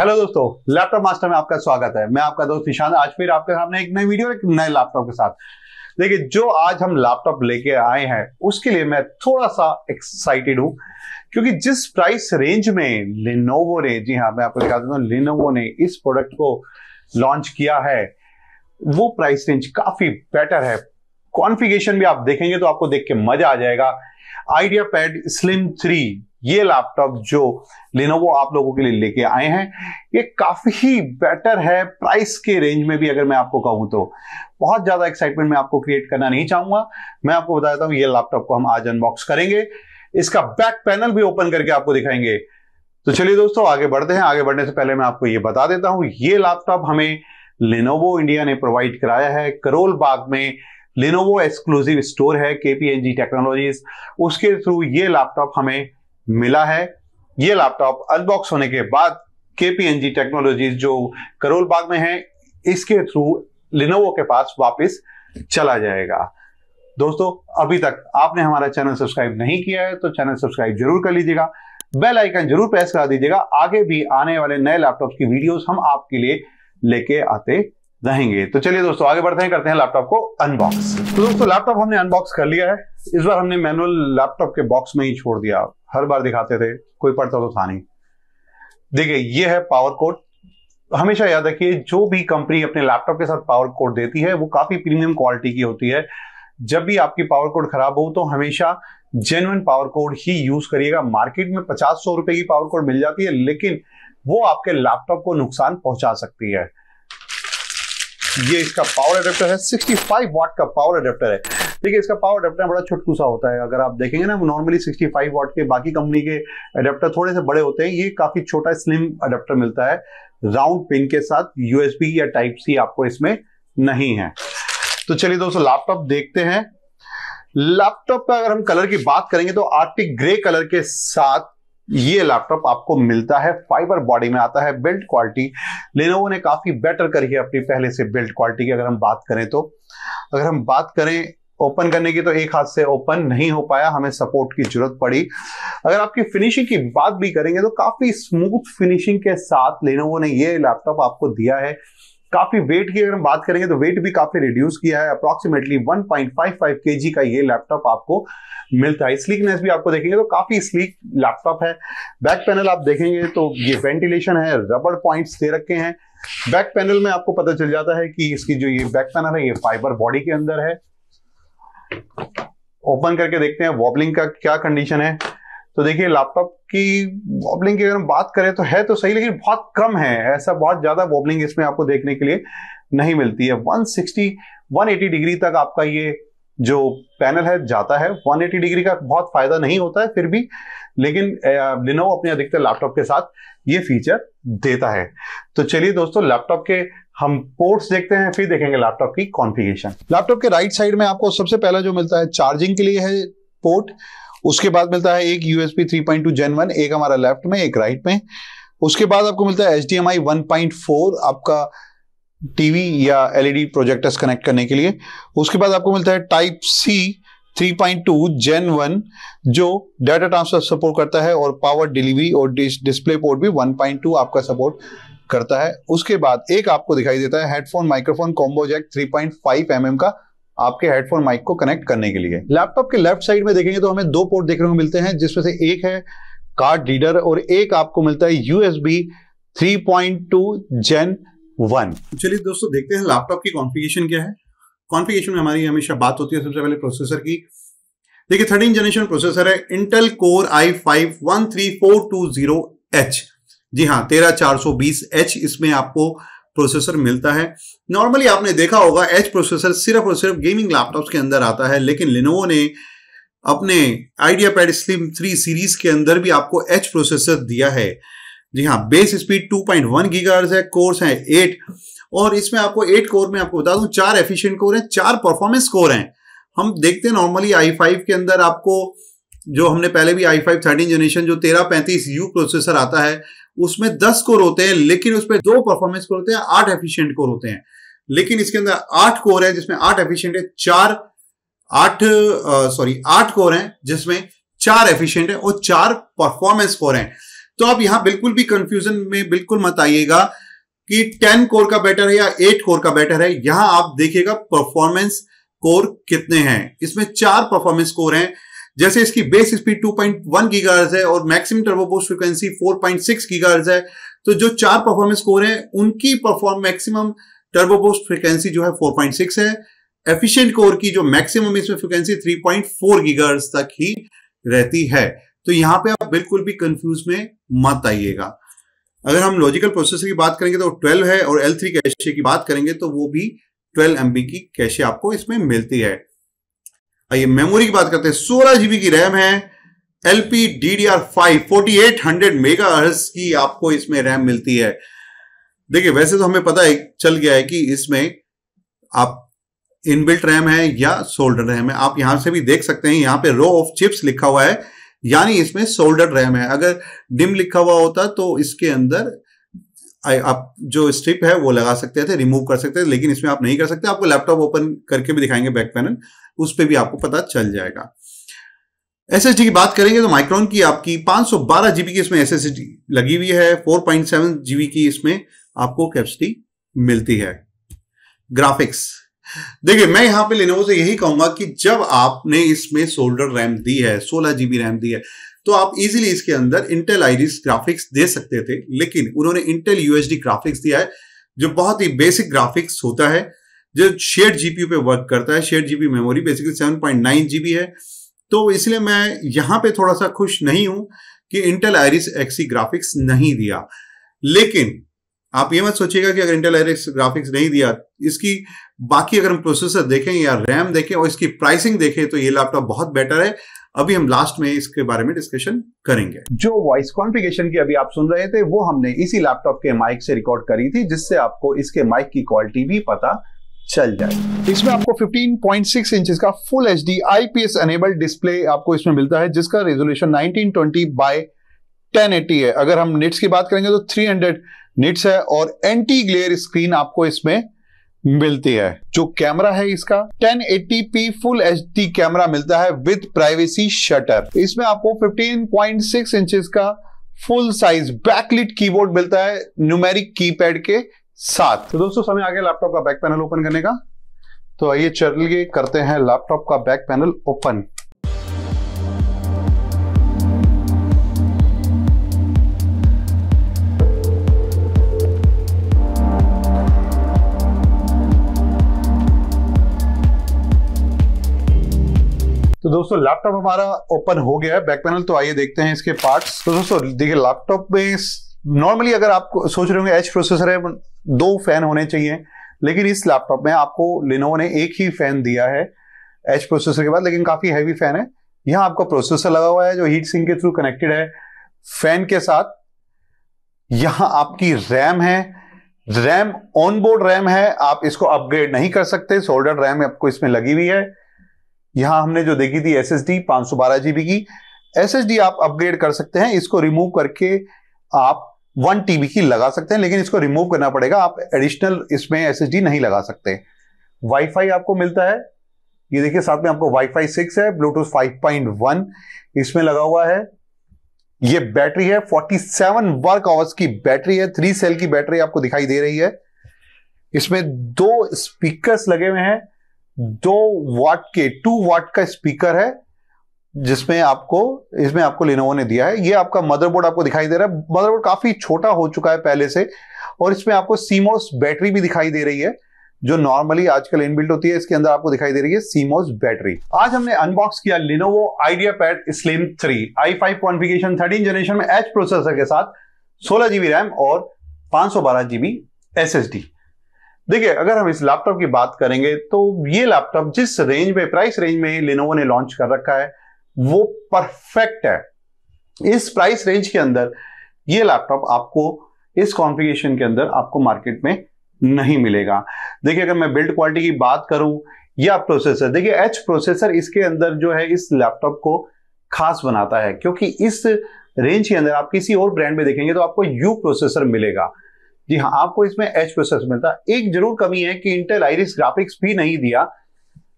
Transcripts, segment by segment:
hello दोस्तों laptop master में आपका स्वागत है मैं आपका दोस्त निशान आज फिर आपके सामने एक नई वीडियो एक नए लैपटॉप के साथ देखिए जो आज हम लैपटॉप लेके आए हैं उसके लिए मैं थोड़ा सा एक्साइटेड हूँ क्योंकि जिस प्राइस रेंज में लिनोवो ने जी हाँ मैं आपको दिखा देता हूँ लिनोवो ने इस प्रोडक्ट को लॉन्च किया है वो प्राइस रेंज काफी बेटर है कॉन्फिगेशन भी आप देखेंगे तो आपको देख के मजा आ जाएगा आइडिया पैड स्लिम थ्री ये लैपटॉप जो लेनोवो आप लोगों के लिए लेके आए हैं ये काफी ही बेटर है प्राइस के रेंज में भी अगर मैं आपको कहूं तो बहुत ज्यादा एक्साइटमेंट मैं आपको क्रिएट करना नहीं चाहूंगा मैं आपको बता देता हूं ये लैपटॉप को हम आज अनबॉक्स करेंगे इसका बैक पैनल भी ओपन करके आपको दिखाएंगे तो चलिए दोस्तों आगे बढ़ते हैं आगे बढ़ने से पहले मैं आपको ये बता देता हूं ये लैपटॉप हमें लेनोवो इंडिया ने प्रोवाइड कराया है करोल बाग में लेनोवो एक्सक्लूसिव स्टोर है केपीएनजी टेक्नोलॉजीज उसके थ्रू ये लैपटॉप हमें मिला है ये लैपटॉप अनबॉक्स होने के बाद केपीएनजी टेक्नोलॉजीज जो करोल बाग में है इसके थ्रू लिनोवो के पास वापस चला जाएगा दोस्तों अभी तक आपने हमारा चैनल सब्सक्राइब नहीं किया है तो चैनल सब्सक्राइब जरूर कर लीजिएगा बेल आइकन जरूर प्रेस करा दीजिएगा आगे भी आने वाले नए लैपटॉप की वीडियोस हम आपके लिए लेके आते रहेंगे तो चलिए दोस्तों आगे बढ़ते हैं करते हैं लैपटॉप को अनबॉक्स तो दोस्तों लैपटॉप हमने अनबॉक्स कर लिया है इस बार हमने मैनुअल लैपटॉप के बॉक्स में ही छोड़ दिया हर बार दिखाते थे कोई पढ़ता तो था नहीं देखिए ये है पावर कोड हमेशा याद रखिए जो भी कंपनी अपने लैपटॉप के साथ पावर कोड देती है वो काफी प्रीमियम क्वालिटी की होती है जब भी आपकी पावर कोड खराब हो तो हमेशा जेनुअन पावर कोड ही यूज करिएगा मार्केट में पचास सौ रुपए की पावर कोड मिल जाती है लेकिन वो आपके लैपटॉप को नुकसान पहुंचा सकती है ये इसका पावर अडेप्टर है 65 फाइव वाट का पावर अडेप्टर है ठीक है इसका पावर अडेप्टर बड़ा छुटकू सा होता है अगर आप देखेंगे ना नॉर्मली 65 फाइव वाट के बाकी कंपनी के अडेप्टर थोड़े से बड़े होते हैं ये काफी छोटा स्लिम अडेप्टर मिलता है राउंड पिन के साथ यूएसबी या टाइप सी आपको इसमें नहीं है तो चलिए दोस्तों लैपटॉप देखते हैं लैपटॉप का अगर हम कलर की बात करेंगे तो आर्टिक ग्रे कलर के साथ ये लैपटॉप आपको मिलता है फाइबर बॉडी में आता है बिल्ड क्वालिटी लेनोवो ने काफी बेटर करी है अपनी पहले से बिल्ड क्वालिटी की अगर हम बात करें तो अगर हम बात करें ओपन करने की तो एक हाथ से ओपन नहीं हो पाया हमें सपोर्ट की जरूरत पड़ी अगर आपकी फिनिशिंग की बात भी करेंगे तो काफी स्मूथ फिनिशिंग के साथ लेनोवो ने ये लैपटॉप आपको दिया है काफी वेट की अगर हम बात करेंगे तो वेट भी काफी रिड्यूस किया है अप्रोक्सीमेटली 1.55 केजी का ये लैपटॉप आपको मिलता है स्लीकनेस भी आपको देखेंगे तो काफी स्लीक लैपटॉप है बैक पैनल आप देखेंगे तो ये वेंटिलेशन है रबर पॉइंट्स दे रखे हैं बैक पैनल में आपको पता चल जाता है कि इसकी जो ये बैक पैनल है ये फाइबर बॉडी के अंदर है ओपन करके देखते हैं वॉबलिंग का क्या कंडीशन है तो देखिए लैपटॉप की वॉबलिंग की अगर हम बात करें तो है तो सही लेकिन बहुत कम है ऐसा बहुत ज़्यादा वॉबलिंग इसमें आपको देखने के लिए नहीं मिलती है 160 180 डिग्री तक आपका ये जो पैनल है जाता है 180 डिग्री का बहुत फायदा नहीं होता है फिर भी लेकिन लिनो अपने अधिकतर लैपटॉप के साथ ये फीचर देता है तो चलिए दोस्तों लैपटॉप के हम पोर्ट्स देखते हैं फिर देखेंगे लैपटॉप की कॉन्फ़िगरेशन लैपटॉप के राइट साइड में आपको सबसे पहला जो मिलता है चार्जिंग के लिए है पोर्ट उसके बाद मिलता है एक three point two gen one एक हमारा लेफ्ट में एक राइट में उसके बाद आपको मिलता है H D M I one point four आपका टीवी या एलईडी प्रोजेक्टर्स कनेक्ट करने के लिए उसके बाद आपको मिलता है टाइप सी 3.2 जेन वन जो डाटा ट्रांसफर सपोर्ट करता है और पावर डिलीवरी और डिस्प्ले पोर्ट भी 1.2 आपका सपोर्ट करता है उसके बाद एक आपको दिखाई देता है headphone microphone combo jack 3.5 mm mm का आपके हेडफोन माइक को कनेक्ट करने के लिए लैपटॉप के लेफ्ट साइड में देखेंगे तो हमें दो पोर्ट देखने को मिलते हैं जिसमें से एक है कार्ड रीडर और एक आपको मिलता है यूएसबी 3.2 जेन वन चलिए दोस्तों देखते हैं लैपटॉप की कॉन्फ़िगरेशन क्या है कॉन्फ़िगरेशन में हमारी हमेशा बात होती है सबसे पहले प्रोसेसर की देखिए थर्टीन जनरेशन प्रोसेसर है Intel core I five one three four two zero H जी हाँ तेरह चार सौ बीस एच इसमें आपको प्रोसेसर मिलता है नॉर्मली आपने देखा होगा एच प्रोसेसर सिर्फ और सिर्फ गेमिंग लैपटॉप्स के अंदर आता है लेकिन लिनोवो ने अपने IdeaPad slim three series के अंदर भी आपको एच प्रोसेसर दिया है जी हाँ बेस स्पीड 2.1 पॉइंट है कोर्स है एट और इसमें आपको एट कोर में आपको बता दूं चार एफिशिएंट कोर हैं चार परफॉर्मेंस कोर हैं हम देखते हैं नॉर्मली आई फाइव के अंदर आपको जो हमने पहले भी आई फाइव थर्टीन जनरेशन जो तेरह पैंतीस यू प्रोसेसर आता है उसमें दस कोर होते हैं लेकिन उसमें दो परफॉर्मेंस कोर होते हैं आठ एफिशियंट कोर होते हैं लेकिन इसके अंदर आठ कोर है जिसमें आठ एफिशियंट है चार आठ सॉरी आठ कोर है जिसमें चार एफिशियंट है और चार परफॉर्मेंस कोर है तो आप यहां बिल्कुल भी कंफ्यूजन में बिल्कुल मत आइएगा कि टेन कोर का बेटर है या एट कोर का बेटर है यहां आप देखिएगा परफॉर्मेंस कोर कितने हैं इसमें चार परफॉर्मेंस कोर हैं जैसे इसकी बेस स्पीड 2.1 पॉइंट है और मैक्सिमम बोस्ट फ्रीक्वेंसी 4.6 पॉइंट है तो जो चार परफॉर्मेंस कोर हैं उनकी परफॉर्म मैक्सिमम बोस्ट फ्रीक्वेंसी जो है 4.6 है एफिशिएंट कोर की जो मैक्सिमम इसमें फ्रीक्वेंसी 3.4 पॉइंट तक ही रहती है तो यहां पे आप बिल्कुल भी कंफ्यूज में मत आइएगा अगर हम लॉजिकल प्रोसेसर की बात करेंगे तो ट्वेल्व है और एल थ्री कैशे की बात करेंगे तो वो भी ट्वेल्व एमबी की कैशे आपको इसमें मिलती है आइए मेमोरी की बात करते हैं सोलह जीबी की रैम है LP D D R five forty eight hundred mega की आपको इसमें रैम मिलती है देखिए वैसे तो हमें पता है चल गया है कि इसमें आप इनबिल्ट रैम है या सोल्डर रैम है आप यहां से भी देख सकते हैं यहां पे रो ऑफ चिप्स लिखा हुआ है यानी इसमें सोल्डर रैम है अगर डिम लिखा हुआ होता तो इसके अंदर आप जो स्ट्रिप है वो लगा सकते थे रिमूव कर सकते थे लेकिन इसमें आप नहीं कर सकते आपको लैपटॉप ओपन करके भी दिखाएंगे बैक पैनल उस पर भी आपको पता चल जाएगा एस की बात करेंगे तो माइक्रोन की आपकी 512 जीबी की इसमें एस लगी हुई है 4.7 जीबी की इसमें आपको कैपेसिटी मिलती है ग्राफिक्स देखिए मैं यहां पे लेने से यही कहूंगा कि जब आपने इसमें सोल्डर रैम दी है सोलह जीबी रैम दी है तो आप इजीली इसके अंदर इंटेल आईडी ग्राफिक्स दे सकते थे लेकिन उन्होंने इंटेल यूएसडी ग्राफिक्स दिया है जो बहुत ही बेसिक ग्राफिक्स होता है जो शेड जीपीयू पे वर्क करता है shared GPU memory basically seven point nine GB है तो इसलिए मैं यहां पे थोड़ा सा खुश नहीं हूं कि इंटेल आयरिस एक्सी ग्राफिक्स नहीं दिया लेकिन आप ये मत सोचिएगा कि अगर इंटेल आयरिस ग्राफिक्स नहीं दिया इसकी बाकी अगर हम प्रोसेसर देखें या रैम देखें और इसकी प्राइसिंग देखें तो ये लैपटॉप बहुत बेटर है अभी हम लास्ट में इसके बारे में डिस्कशन करेंगे जो वॉइस कॉन्फ़िगरेशन की अभी आप सुन रहे थे वो हमने इसी लैपटॉप के माइक से रिकॉर्ड करी थी जिससे आपको इसके माइक की क्वालिटी भी पता चल जाए इसमें आपको 15.6 पॉइंट इंच का full H D IPS enabled display आपको इसमें मिलता है जिसका रेजोल्यूशन 1920 बाय 1080 है अगर हम निट्स की बात करेंगे तो 300 निट्स है और एंटी ग्लेयर स्क्रीन आपको इसमें मिलती है जो कैमरा है इसका 1080p फुल एच कैमरा मिलता है विद प्राइवेसी शटर इसमें आपको 15.6 पॉइंट इंचेस का फुल साइज बैकलिट कीबोर्ड मिलता है न्यूमेरिक कीपैड के सात तो दोस्तों समय आ गया लैपटॉप का बैक पैनल ओपन करने का तो आइए चलिए करते हैं लैपटॉप का बैक पैनल ओपन तो दोस्तों लैपटॉप हमारा ओपन हो गया है बैक पैनल तो आइए देखते हैं इसके पार्ट्स तो दोस्तों देखिए लैपटॉप में नॉर्मली अगर आप सोच रहे होंगे एच प्रोसेसर है दो फैन होने चाहिए लेकिन इस लैपटॉप में आपको लिनोवो ने एक ही फैन दिया है एच प्रोसेसर के बाद लेकिन काफी हैवी फैन है यहां आपका प्रोसेसर लगा हुआ है जो हीट सिंक के थ्रू कनेक्टेड है फैन के साथ यहां आपकी रैम है रैम ऑन बोर्ड रैम है आप इसको अपग्रेड नहीं कर सकते सोल्डर रैम आपको इसमें लगी हुई है यहां हमने जो देखी थी एस एस डी पांच सौ बारह जीबी की एस एस डी आप अपग्रेड कर सकते हैं इसको रिमूव करके आप वन टीबी की लगा सकते हैं लेकिन इसको रिमूव करना पड़ेगा आप एडिशनल इसमें एस नहीं लगा सकते वाईफाई आपको मिलता है ये देखिए साथ में आपको वाईफाई सिक्स है ब्लूटूथ फाइव पॉइंट वन इसमें लगा हुआ है ये बैटरी है फोर्टी सेवन वर्क आवर्स की बैटरी है थ्री सेल की बैटरी आपको दिखाई दे रही है इसमें दो स्पीकर्स लगे हुए हैं दो वाट के टू वाट का स्पीकर है जिसमें आपको इसमें आपको लिनोवो ने दिया है ये आपका मदरबोर्ड आपको दिखाई दे रहा है मदरबोर्ड काफी छोटा हो चुका है पहले से और इसमें आपको सीमोस बैटरी भी दिखाई दे रही है जो नॉर्मली आजकल इनबिल्ट होती है इसके अंदर आपको दिखाई दे रही है सीमोस बैटरी आज हमने अनबॉक्स किया Lenovo IdeaPad slim three I five configuration thirteen generation में एच प्रोसेसर के साथ सोलह जीबी रैम और पांच सौ बारह जीबी एस एस डी देखिए अगर हम इस लैपटॉप की बात करेंगे तो ये लैपटॉप जिस रेंज में प्राइस रेंज में लिनोवो ने लॉन्च कर रखा है वो परफेक्ट है इस प्राइस रेंज के अंदर ये लैपटॉप आपको इस कॉन्फ़िगरेशन के अंदर आपको मार्केट में नहीं मिलेगा देखिए अगर मैं बिल्ड क्वालिटी की बात करूं या प्रोसेसर देखिए एच प्रोसेसर इसके अंदर जो है इस लैपटॉप को खास बनाता है क्योंकि इस रेंज के अंदर आप किसी और ब्रांड में देखेंगे तो आपको यू प्रोसेसर मिलेगा जी हाँ आपको इसमें एच प्रोसेसर मिलता एक जरूर कमी है कि इंटेल आइरिस ग्राफिक्स भी नहीं दिया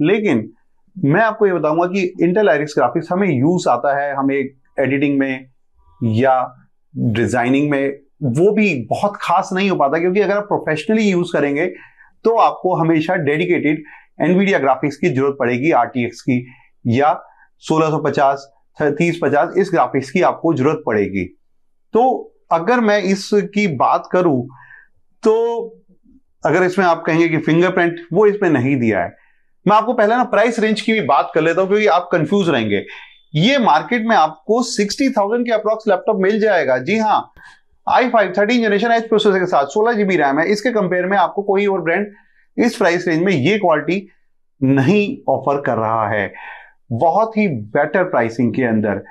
लेकिन मैं आपको ये बताऊंगा कि इंटेल आयरिस ग्राफिक्स हमें यूज आता है हमें एडिटिंग में या डिजाइनिंग में वो भी बहुत खास नहीं हो पाता क्योंकि अगर आप प्रोफेशनली यूज करेंगे तो आपको हमेशा डेडिकेटेड एनवीडिया ग्राफिक्स की जरूरत पड़ेगी आरटीएक्स की या 1650 3050 इस ग्राफिक्स की आपको जरूरत पड़ेगी तो अगर मैं इसकी बात करूं तो अगर इसमें आप कहेंगे कि फिंगरप्रिंट वो इसमें नहीं दिया है मैं आपको पहले ना प्राइस रेंज की भी बात कर लेता हूं क्योंकि आप कंफ्यूज रहेंगे ये मार्केट में आपको सिक्सटी थाउजेंड के अप्रॉक्स लैपटॉप मिल जाएगा जी हाँ I five thirteen generation H processor के साथ सोलह जीबी रैम है इसके कंपेयर में आपको कोई और ब्रांड इस प्राइस रेंज में ये क्वालिटी नहीं ऑफर कर रहा है बहुत ही बेटर प्राइसिंग के अंदर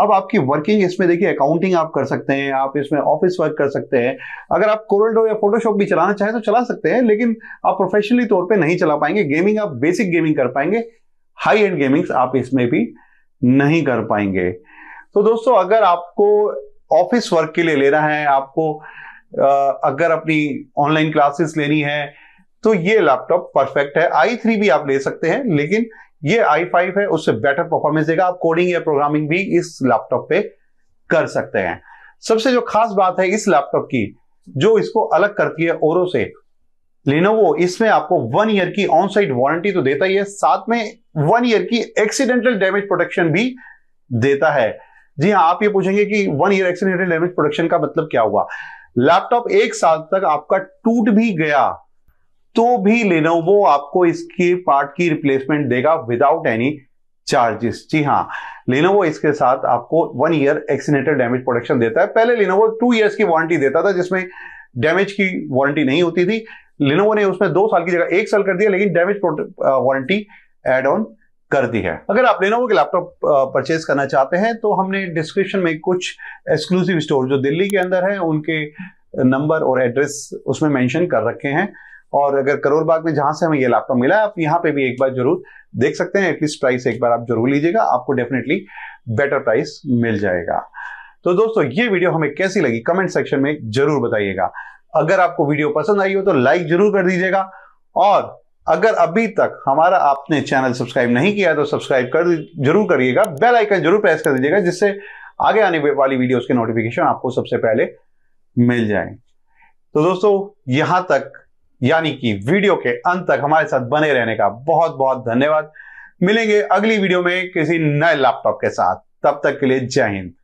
अब आपकी वर्किंग इसमें देखिए अकाउंटिंग आप कर सकते हैं आप इसमें ऑफिस वर्क कर सकते हैं अगर आप कोरलडो या फोटोशॉप भी चलाना चाहें तो चला सकते हैं लेकिन आप प्रोफेशनली तौर पर नहीं चला पाएंगे गेमिंग आप बेसिक गेमिंग कर पाएंगे हाई एंड गेमिंग्स आप इसमें भी नहीं कर पाएंगे तो दोस्तों अगर आपको ऑफिस वर्क के लिए लेना है आपको अगर अपनी ऑनलाइन क्लासेस लेनी है तो ये लैपटॉप परफेक्ट है आई थ्री भी आप ले सकते हैं लेकिन ये आई फाइव है उससे बेटर परफॉर्मेंस देगा आप कोडिंग या प्रोग्रामिंग भी इस लैपटॉप पे कर सकते हैं सबसे जो खास बात है इस लैपटॉप की जो इसको अलग करती है ओरो से लिनोवो इसमें आपको वन ईयर की ऑन साइड वारंटी तो देता ही है साथ में वन ईयर की एक्सीडेंटल डैमेज प्रोटेक्शन भी देता है जी हाँ आप ये पूछेंगे कि one year accidental damage protection का मतलब क्या हुआ लैपटॉप एक साल तक आपका टूट भी गया तो भी लेनोवो आपको इसके पार्ट की रिप्लेसमेंट देगा विदाउट एनी चार्जेस जी हाँ लेनोवो इसके साथ आपको one year accidental damage production देता है पहले लेनोवो टू ईयर्स की वारंटी देता था जिसमें डैमेज की वारंटी नहीं होती थी लेनोवो ने उसमें दो साल की जगह एक साल कर दिया लेकिन डैमेज वारंटी एड ऑन कर दी है अगर आप लेनोवो के लैपटॉप परचेज करना चाहते हैं तो हमने डिस्क्रिप्शन में कुछ एक्सक्लूसिव स्टोर जो दिल्ली के अंदर है उनके नंबर और एड्रेस उसमें मैंशन कर रखे हैं और अगर करोल बाग में जहां से हमें ये लैपटॉप मिला है आप यहाँ पे भी एक बार जरूर देख सकते हैं एटलीस्ट प्राइस एक बार आप जरूर लीजिएगा आपको डेफिनेटली बेटर प्राइस मिल जाएगा तो दोस्तों ये वीडियो हमें कैसी लगी कमेंट सेक्शन में जरूर बताइएगा अगर आपको वीडियो पसंद आई हो तो लाइक जरूर कर दीजिएगा और अगर अभी तक हमारा आपने चैनल सब्सक्राइब नहीं किया तो सब्सक्राइब कर जरूर करिएगा बेल आइकन जरूर प्रेस कर दीजिएगा जिससे आगे आने वाली वीडियोस के नोटिफिकेशन आपको सबसे पहले मिल जाए तो दोस्तों यहां तक यानी कि वीडियो के अंत तक हमारे साथ बने रहने का बहुत बहुत धन्यवाद मिलेंगे अगली वीडियो में किसी नए लैपटॉप के साथ तब तक के लिए जय हिंद